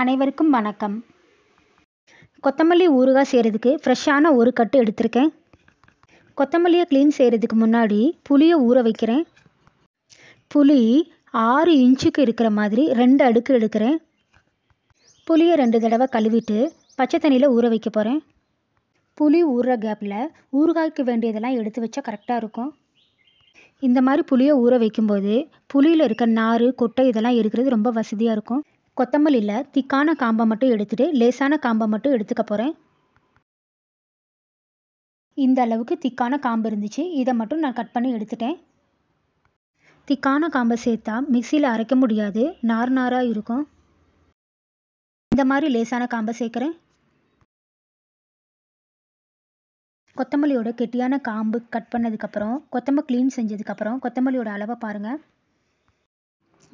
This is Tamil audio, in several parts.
அனைவருக்கும் வணக்கம் கொத்தமல்லி ஊறுகாய் செய்கிறதுக்கு ஃப்ரெஷ்ஷான ஒரு கட்டு எடுத்திருக்கேன் கொத்தமல்லியை க்ளீன் செய்கிறதுக்கு முன்னாடி புளியை ஊற வைக்கிறேன் புளி ஆறு இன்ச்சுக்கு இருக்கிற மாதிரி ரெண்டு அடுக்கு எடுக்கிறேன் புளியை ரெண்டு தடவை கழுவிட்டு பச்சை தண்ணியில் ஊற வைக்க போகிறேன் புளி ஊறுற கேப்பில் ஊறுகாய்க்கு வேண்டியதெல்லாம் எடுத்து வச்சா கரெக்டாக இருக்கும் இந்த மாதிரி புளியை ஊற வைக்கும்போது புளியில் இருக்க நார் கொட்டை இதெல்லாம் எடுக்கிறது ரொம்ப வசதியாக இருக்கும் கொத்தமல்லியில் திக்கான காம்பை மட்டும் எடுத்துகிட்டு லேசான காம்பை மட்டும் எடுத்துக்க போகிறேன் இந்த அளவுக்கு திக்கான காம்பு இருந்துச்சு இதை மட்டும் நான் கட் பண்ணி எடுத்துட்டேன் திக்கான காம்பை சேர்த்தா மிக்சியில் அரைக்க முடியாது நார் நாராக இருக்கும் இந்த மாதிரி லேசான காம்பை சேர்க்குறேன் கொத்தமல்லியோட கெட்டியான காம்பு கட் பண்ணதுக்கப்புறம் கொத்தமல்லி க்ளீன் செஞ்சதுக்கப்புறம் கொத்தமல்லியோட அளவை பாருங்கள்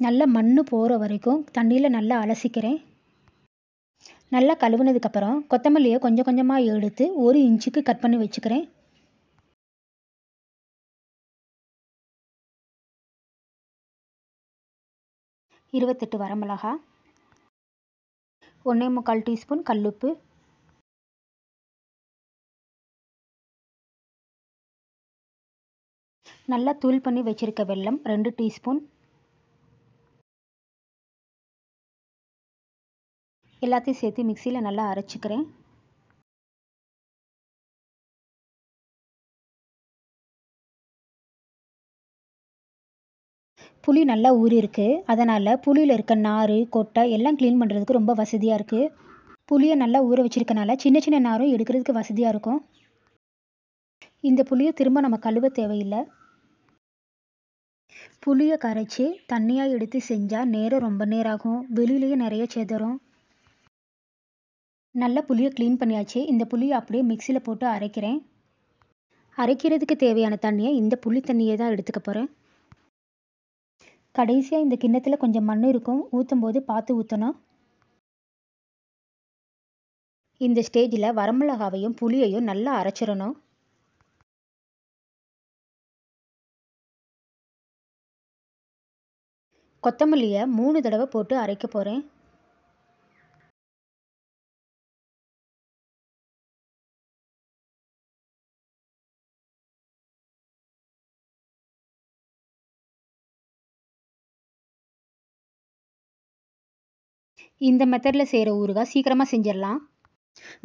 நல்லா மண் போகிற வரைக்கும் தண்ணியில் நல்லா அலசிக்கிறேன் நல்லா கழுவுனதுக்கப்புறம் கொத்தமல்லியை கொஞ்சம் கொஞ்சமாக எடுத்து ஒரு இன்ச்சுக்கு கட் பண்ணி வச்சுக்கிறேன் இருபத்தெட்டு வரமிளகா ஒன்றே முக்கால் டீஸ்பூன் கல்லுப்பு நல்லா தூள் பண்ணி வச்சிருக்க வெள்ளம் ரெண்டு டீஸ்பூன் எல்லாத்தையும் சேர்த்து மிக்சியில் நல்லா அரைச்சிக்கிறேன் புளி நல்லா ஊறி இருக்குது அதனால் புளியில் இருக்க நார் கொட்டை எல்லாம் க்ளீன் பண்ணுறதுக்கு ரொம்ப வசதியாக இருக்குது புளியை நல்லா ஊற வச்சுருக்கனால சின்ன சின்ன நாரும் எடுக்கிறதுக்கு வசதியாக இருக்கும் இந்த புளியை திரும்ப நம்ம கழுவ தேவையில்லை புளியை கரைச்சி தண்ணியாக எடுத்து செஞ்சால் நேரம் ரொம்ப நேரம் ஆகும் வெளியிலேயே நிறைய செதறும் நல்லா புளியை க்ளீன் பண்ணியாச்சு இந்த புளியை அப்படியே மிக்சியில் போட்டு அரைக்கிறேன் அரைக்கிறதுக்கு தேவையான தண்ணியை இந்த புளி தண்ணியை தான் எடுத்துக்க போகிறேன் கடைசியாக இந்த கிண்ணத்தில் கொஞ்சம் மண் இருக்கும் ஊற்றும் போது பார்த்து ஊற்றணும் இந்த ஸ்டேஜில் வரமிளகாவையும் புளியையும் நல்லா அரைச்சிடணும் கொத்தமல்லியை மூணு தடவை போட்டு அரைக்க போகிறேன் இந்த மெத்தடில் செய்கிற ஊறுகாய் சீக்கிரமாக செஞ்சிடலாம்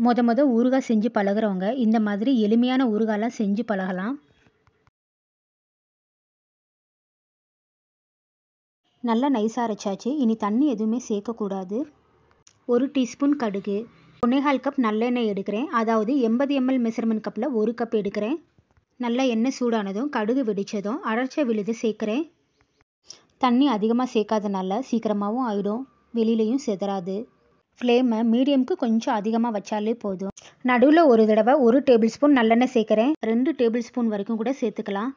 மொத மொதல் ஊறுகாய் செஞ்சு பழகிறவங்க இந்த மாதிரி எளிமையான ஊறுகாயெலாம் செஞ்சு பழகலாம் நல்லா நைஸாக அரைச்சாச்சு இனி தண்ணி எதுவுமே சேர்க்கக்கூடாது ஒரு டீஸ்பூன் கடுகு ஒன்னேகால் கப் நல்லெண்ணெய் எடுக்கிறேன் அதாவது எண்பது எம்எல் மெசர்மெண்ட் கப்பில் ஒரு கப் எடுக்கிறேன் நல்லா எண்ணெய் சூடானதும் கடுகு வெடித்ததும் அரைச்ச விழுது சேர்க்குறேன் தண்ணி அதிகமாக சேர்க்காதனால சீக்கிரமாகவும் ஆகிடும் வெளியிலையும் செதறாது ஃப்ளேமை மீடியம்க்கு கொஞ்சம் அதிகமாக வச்சாலே போதும் நடுவில் ஒரு தடவை ஒரு டேபிள் ஸ்பூன் நல்லெண்ணெய் சேர்க்குறேன் ரெண்டு டேபிள் ஸ்பூன் வரைக்கும் கூட சேர்த்துக்கலாம்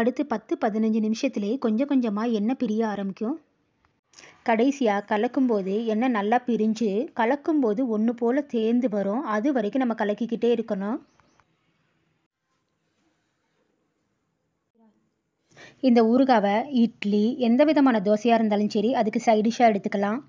அடுத்து பத்து பதினஞ்சு நிமிஷத்துலேயே கொஞ்சம் கொஞ்சமாக எண்ணெய் பிரிய ஆரம்பிக்கும் கடைசியாக கலக்கும்போது எண்ணெய் நல்லா பிரிஞ்சு கலக்கும்போது ஒன்று போல் தேர்ந்து வரும் அது வரைக்கும் நம்ம கலக்கிக்கிட்டே இருக்கணும் இந்த ஊறுகாவை இட்லி எந்த விதமான தோசையாக இருந்தாலும் சரி அதுக்கு சைடிஷாக எடுத்துக்கலாம்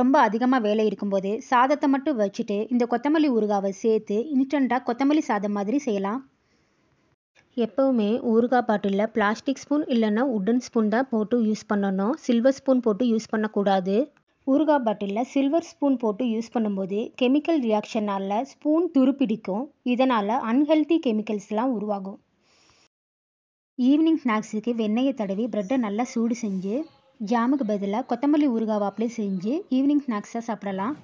ரொம்ப அதிகமாக வேலை இருக்கும்போது சாதத்தை மட்டும் வச்சுட்டு இந்த கொத்தமல்லி ஊறுகாவை சேர்த்து இன்ஸ்டண்ட்டாக கொத்தமல்லி சாதம் மாதிரி செய்யலாம் எப்போவுமே ஊறுகாய் பாட்டிலில் பிளாஸ்டிக் ஸ்பூன் இல்லைன்னா உட்டன் ஸ்பூன் தான் போட்டு யூஸ் பண்ணணும் சில்வர் ஸ்பூன் போட்டு யூஸ் பண்ணக்கூடாது ஊறுகாய் பாட்டிலில் சில்வர் ஸ்பூன் போட்டு யூஸ் பண்ணும்போது கெமிக்கல் ரியாக்ஷனால் ஸ்பூன் துருப்பிடிக்கும் இதனால் அன்ஹெல்த்தி கெமிக்கல்ஸ்லாம் உருவாகும் ஈவினிங் ஸ்நாக்ஸுக்கு வெண்ணெயை தடவி ப்ரெட்டை நல்லா சூடு செஞ்சு ஜாமுக்கு பதிலாக கொத்தமல்லி ஊறுகாவை அப்ளை செஞ்சு ஈவினிங் ஸ்நாக்ஸாக சாப்பிடலாம்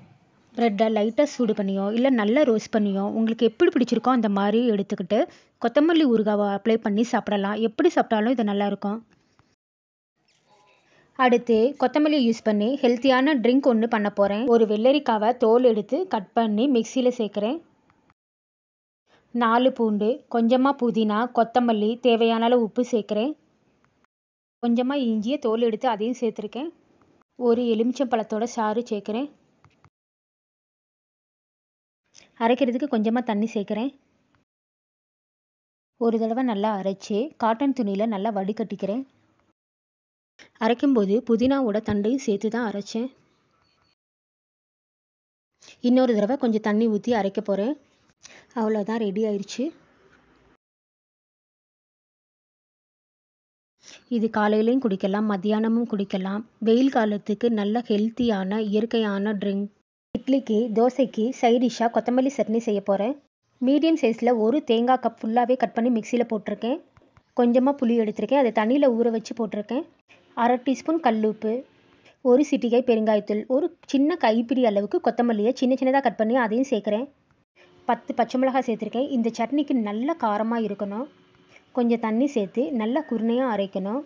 ப்ரெட்டை லைட்டாக சூடு பண்ணியோ இல்லை நல்லா ரோஸ்ட் பண்ணியோ உங்களுக்கு எப்படி பிடிச்சிருக்கோ அந்த மாதிரி எடுத்துக்கிட்டு கொத்தமல்லி ஊறுகாவை அப்ளை பண்ணி சாப்பிடலாம் எப்படி சாப்பிட்டாலும் இது நல்லாயிருக்கும் அடுத்து கொத்தமல்லி யூஸ் பண்ணி ஹெல்த்தியான ட்ரிங்க் ஒன்று பண்ண போகிறேன் ஒரு வெள்ளரிக்காவை தோல் எடுத்து கட் பண்ணி மிக்சியில் சேர்க்குறேன் நாலு பூண்டு கொஞ்சமாக புதினா கொத்தமல்லி தேவையான அளவு உப்பு சேர்க்குறேன் கொஞ்சமாக இஞ்சியை தோல் எடுத்து அதையும் சேர்த்துருக்கேன் ஒரு எலுமிச்சம் பழத்தோட சாறு சேர்க்குறேன் அரைக்கிறதுக்கு கொஞ்சமாக தண்ணி சேர்க்குறேன் ஒரு தடவை நல்லா அரைச்சி காட்டன் துணியில் நல்லா வடிகட்டிக்கிறேன் அரைக்கும்போது புதினாவோட தண்டையும் சேர்த்து தான் அரைச்சேன் இன்னொரு தடவை கொஞ்சம் தண்ணி ஊற்றி அரைக்க போகிறேன் அவ்வளோதான் ரெடி ஆயிடுச்சு இது காலையிலையும் குடிக்கலாம் மத்தியானமும் குடிக்கலாம் வெயில் காலத்துக்கு நல்ல ஹெல்த்தியான இயற்கையான ட்ரிங்க் இட்லிக்கு தோசைக்கு சைடிஷாக கொத்தமல்லி சட்னி செய்ய போகிறேன் மீடியம் சைஸில் ஒரு தேங்காய் கப் ஃபுல்லாகவே கட் பண்ணி மிக்சியில் போட்டிருக்கேன் கொஞ்சமாக புளி எடுத்திருக்கேன் அதை தண்ணியில் ஊற வச்சு போட்டிருக்கேன் அரை டீஸ்பூன் உப்பு ஒரு சிட்டிகை பெருங்காயத்தூள் ஒரு சின்ன கைப்பிடி அளவுக்கு கொத்தமல்லியை சின்ன சின்னதாக கட் பண்ணி அதையும் சேர்க்குறேன் பத்து பச்சை மிளகாய் சேர்த்துருக்கேன் இந்த சட்னிக்கு நல்ல காரமாக இருக்கணும் கொஞ்சம் தண்ணி சேர்த்து நல்லா குருணையாக அரைக்கணும்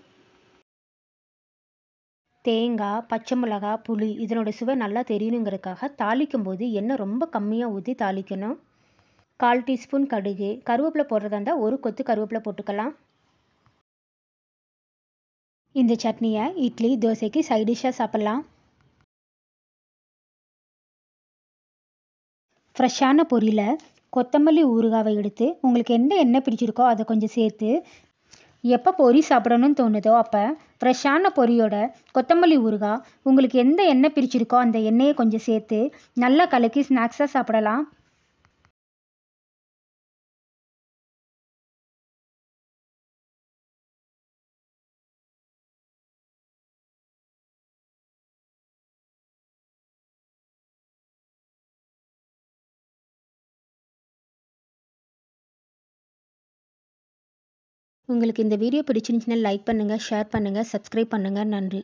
தேங்காய் பச்சை மிளகாய் புளி இதனோட சுவை நல்லா தெரியணுங்கிறதுக்காக தாளிக்கும் போது எண்ணெய் ரொம்ப கம்மியாக ஊற்றி தாளிக்கணும் கால் டீஸ்பூன் கடுகு கருவேப்பிலை போடுறதா இருந்தால் ஒரு கொத்து கருவேப்பிலை போட்டுக்கலாம் இந்த சட்னியை இட்லி தோசைக்கு சைட் சாப்பிடலாம் சாப்பிட்லாம் ஃப்ரெஷ்ஷான பொரியல கொத்தமல்லி ஊறுகாவை எடுத்து உங்களுக்கு எந்த எண்ணெய் பிடிச்சிருக்கோ அதை கொஞ்சம் சேர்த்து எப்போ பொரி சாப்பிடணும்னு தோணுதோ அப்போ ஃப்ரெஷ்ஷான பொரியோட கொத்தமல்லி ஊறுகாய் உங்களுக்கு எந்த எண்ணெய் பிரிச்சிருக்கோ அந்த எண்ணெயை கொஞ்சம் சேர்த்து நல்லா கலக்கி ஸ்நாக்ஸாக சாப்பிடலாம் உங்களுக்கு இந்த வீடியோ பிடிச்சிருந்துச்சுன்னா லைக் பண்ணுங்கள் ஷேர் பண்ணுங்கள் சப்ஸ்கிரைப் பண்ணுங்கள் நன்றி